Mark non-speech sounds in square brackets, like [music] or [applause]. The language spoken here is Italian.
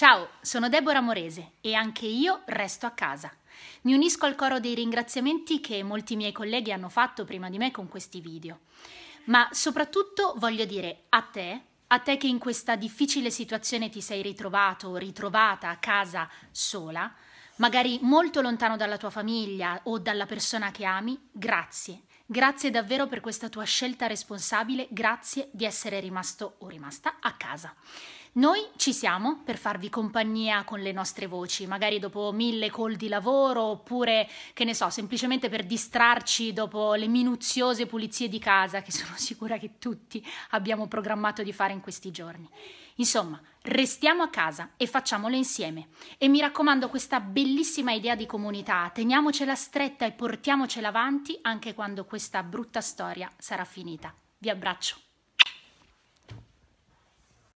Ciao, sono Deborah Morese e anche io resto a casa. Mi unisco al coro dei ringraziamenti che molti miei colleghi hanno fatto prima di me con questi video. Ma soprattutto voglio dire a te, a te che in questa difficile situazione ti sei ritrovato o ritrovata a casa sola, magari molto lontano dalla tua famiglia o dalla persona che ami, grazie. Grazie davvero per questa tua scelta responsabile, grazie di essere rimasto o rimasta a casa. Noi ci siamo per farvi compagnia con le nostre voci, magari dopo mille call di lavoro oppure, che ne so, semplicemente per distrarci dopo le minuziose pulizie di casa che sono [laughs] sicura che tutti abbiamo programmato di fare in questi giorni. Insomma, restiamo a casa e facciamolo insieme. E mi raccomando questa bellissima idea di comunità, teniamocela stretta e portiamocela avanti anche quando questa brutta storia sarà finita. Vi abbraccio.